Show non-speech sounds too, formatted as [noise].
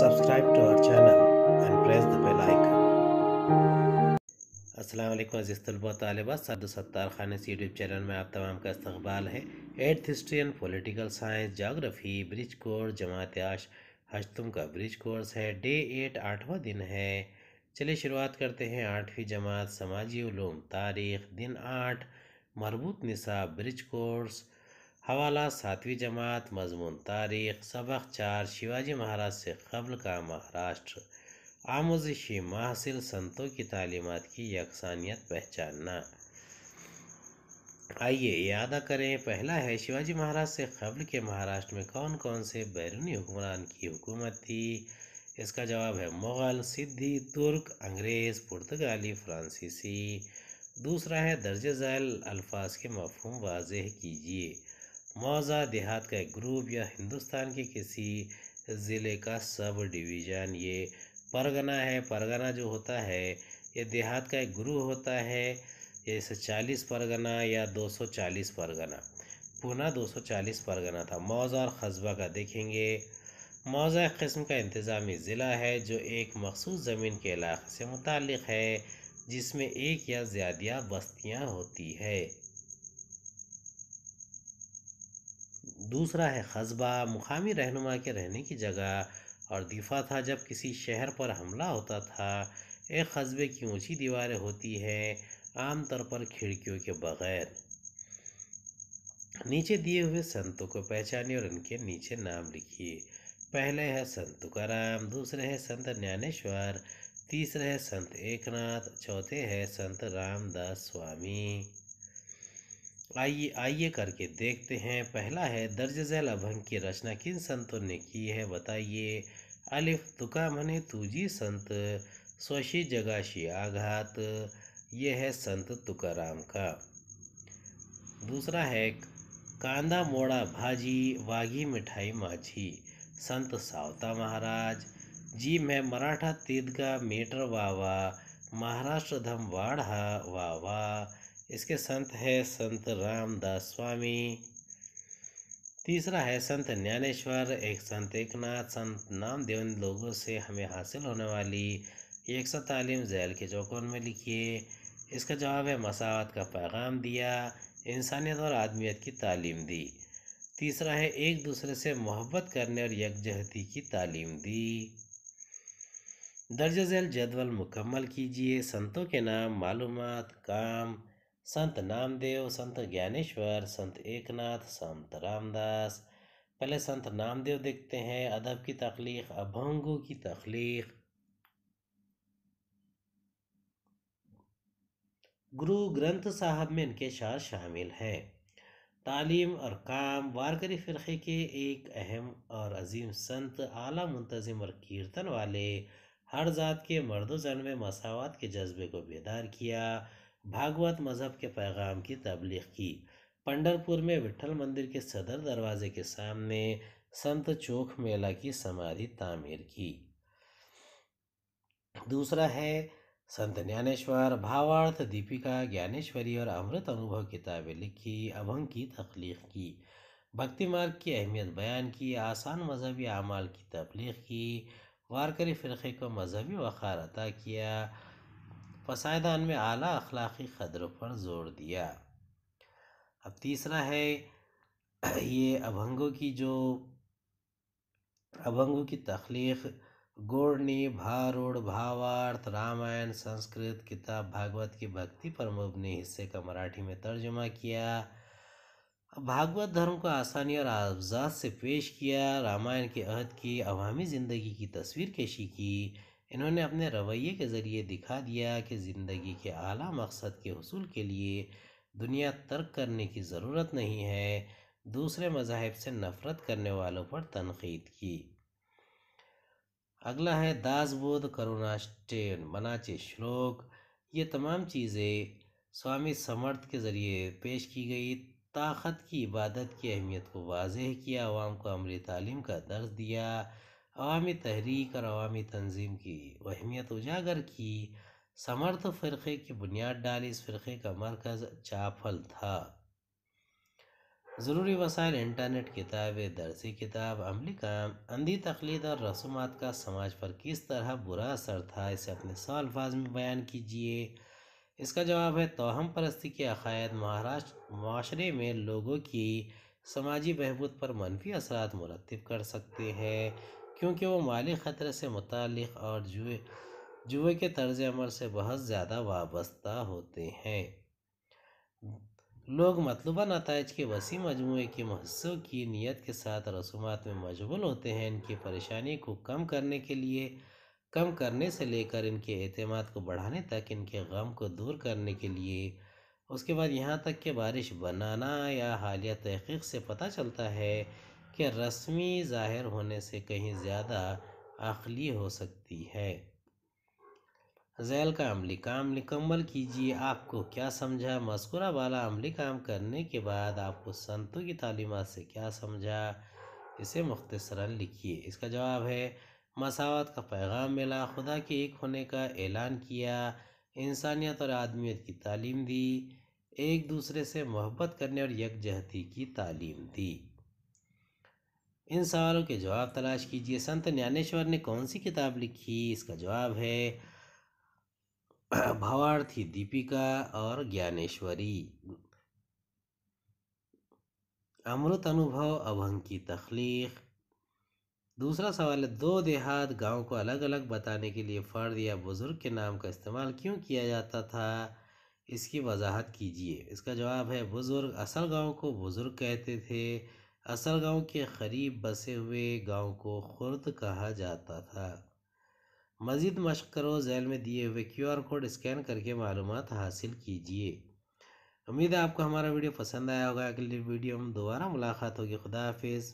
subscribe to our channel and press the bell icon. Aslam अज़ीज़ तलबा तलबा सद सत्तार खान इस यूट्यूब चैनल में आप तमाम का इस्तबाल है eighth history and political science geography bridge course जमात आश हजतुम का ब्रिज कोर्स है डे एट आठवा दिन है चलिए शुरुआत करते हैं आठवीं जमात समाजी तारीख दिन आठ मरबूत निसाब ब्रिज कोर्स हवाला सातवीं जमात मजमून तारीख सबक चार शिवाजी महाराज से कबल का महाराष्ट्र आमोजिशी महसिल संतों की तालीमत की यकसानियत पहचानना आइए यादा करें पहला है शिवाजी महाराज से कबल के महाराष्ट्र में कौन कौन से बैरूनी हुक्मरान की हुकूमत थी इसका जवाब है मुग़ल सिद्धी तुर्क अंग्रेज़ पुर्तगाली फ्रांसीसी दूसरा है दर्ज झैल अल्फाज के मफहम वाजह कीजिए मौजा देहात का एक ग्रुप या हिंदुस्तान के किसी ज़िले का सब डिवीज़न ये परगना है परगना जो होता है ये देहात का एक ग्रुप होता है जैसे चालीस परगना या दो सौ चालीस परगना पुनः दो सौ चालीस परगना था मौजा और कस्बा का देखेंगे मौजा एक कस्म का इंतज़ामी ज़िला है जो एक मखसूस ज़मीन के इलाके से मुतल है जिसमें एक या ज़्यादा बस्तियाँ होती है दूसरा है कस्बा मुकामी रहनुमा के रहने की जगह और दिफा था जब किसी शहर पर हमला होता था एक कस्बे की ऊंची दीवारें होती हैं आमतौर पर खिड़कियों के बगैर नीचे दिए हुए संतों को पहचानिए और उनके नीचे नाम लिखिए पहले है संत तुकाराम दूसरे है संत ज्ञानेश्वर तीसरे है संत एकनाथ चौथे है संत रामदास स्वामी आइए आइए करके देखते हैं पहला है दर्ज जैल अभंग की रचना किन संतों ने की है बताइए अलिफ तुका मने तुझी संत स्वशी जगाशी आघात यह है संत तुकाराम का दूसरा है कांदा मोड़ा भाजी वाघी मिठाई माछी संत सावता महाराज जी मैं मराठा तीदगा मेटर वावा महाराष्ट्र धम वाढ़ा वाह इसके संत है संत रामदास स्वामी तीसरा है संत ज्ञानेश्वर एक संत एक नाथ संत नाम देवन लोगों से हमें हासिल होने वाली एक सौ तालीम जैल के चौकोन में लिखिए इसका जवाब है मसावत का पैगाम दिया इंसानियत और आदमियत की तालीम दी तीसरा है एक दूसरे से मोहब्बत करने और यकजहती की तालीम दी दर्ज झैल जदवल मुकम्मल कीजिए संतों के नाम मालूम काम संत नामदेव संत ज्ञानेश्वर संत एकनाथ संत रामदास पहले संत नामदेव देखते हैं अदब की तख्लीक अभंगों की तख्लीक गुरु ग्रंथ साहब में इनके शार शामिल हैं तालीम और काम वारकरी फ़िरक़े के एक अहम और अजीम संत आला मुंतज़म और कीर्तन वाले हर ज़ात के मर्द जन में मसावत के जज्बे को बेदार किया भागवत मज़हब के पैगाम की तबलीग की पंडरपुर में विठल मंदिर के सदर दरवाजे के सामने संत चोख मेला की समाधि तामीर की दूसरा है संत ज्ञानेश्वर भावार्थ दीपिका ज्ञानेश्वरी और अमृत अनुभव किताबें लिखी अभंग की तख्लीक की भक्ति मार्ग की अहमियत बयान की आसान मजहबी अमाल की तबलीग की वारकरी फ़िरक़े को मजहबी वक़ार अता किया पसायदान में आला अखलाक़ी कदरों पर ज़ोर दिया अब तीसरा है [clears throat] ये अभंगों की जो अभंगों की तख्लीक गोड़नी भारूढ़ भावार्थ रामायण संस्कृत किताब भागवत की भक्ति पर मुबनी हिस्से का मराठी में तर्जुमा किया भागवत धर्म को आसानी और आवाज़ से पेश किया रामायण के अहद की अवामी ज़िंदगी की तस्वीर केशी की इन्होंने अपने रवैये के ज़रिए दिखा दिया कि ज़िंदगी के आला मकसद के हसूल के लिए दुनिया तर्क करने की ज़रूरत नहीं है दूसरे मजाहब से नफ़रत करने वालों पर तनकीद की अगला है दासबोध करुणाष्टे मनाचे श्लोक ये तमाम चीज़ें स्वामी समर्थ के ज़रिए पेश की गई ताकत की इबादत की अहमियत को वाजह किया आवाम को अमरी तालीम का दर्ज दिया अवामी तहरीक और अवामी तंजीम की अहमियत उजागर की समर्थ फ़िरक़े की बुनियाद डाली इस फ़िरक़े का मरकज़ चाफल था ज़रूरी वसाइल इंटरनेट किताबें दर्जी किताब अमली काम अंधी तकलीद और रसूमात का समाज पर किस तरह बुरा असर था इसे अपने सौ अल्फाज में बयान कीजिए इसका जवाब है तोहम परस्ती के अकायद महाराष्ट्र माशरे में लोगों की समाजी बहबूद पर मनफी असरात मुरतब कर सकते हैं क्योंकि वो माली ख़तरे से मुतल और जुए जुए के तर्ज अमल से बहुत ज़्यादा वाबस्ता होते हैं लोग मतलूबा नतज के वसी मजमू के महसों की नीयत के साथ रसूमात में मशगूल होते हैं इनकी परेशानी को कम करने के लिए कम करने से लेकर इनके अहतम को बढ़ाने तक इनके गम को दूर करने के लिए उसके बाद यहाँ तक कि बारिश बनाना या हालिया तहकीक से पता चलता है के रस्मी ज़ाहिर होने से कहीं ज़्यादा अखली हो सकती है जैल का अमली काम निकम्मल कीजिए आपको क्या समझा मस्कुरा वाला अमली काम करने के बाद आपको संतों की तालीमत से क्या समझा इसे मुख्तसरा लिखिए इसका जवाब है मसावत का पैगाम मिला खुदा के एक होने का ऐलान किया इंसानियत और आदमियत की तालीम दी एक दूसरे से मोहब्बत करने और यकजहती की तालीम दी इन सवालों के जवाब तलाश कीजिए संत ज्ञानेश्वर ने कौन सी किताब लिखी इसका जवाब है भावार्थी दीपिका और ज्ञानेश्वरी अमृत अनुभव अभंग की तख्लीक दूसरा सवाल है दो देहात गांव को अलग अलग बताने के लिए फ़र्द या बुज़ुर्ग के नाम का इस्तेमाल क्यों किया जाता था इसकी वजाहत कीजिए इसका जवाब है बुज़ुर्ग असल गांव को बुज़ुर्ग कहते थे गांव के करीब बसे हुए गांव को खुर्द कहा जाता था मज़ीद मश्क करो जैल में दिए हुए क्यू आर कोड स्कैन करके मालूम हासिल कीजिए उम्मीद है आपको हमारा वीडियो पसंद आया होगा अगली वीडियो में दोबारा मुलाकात होगी खुदा हाफिज़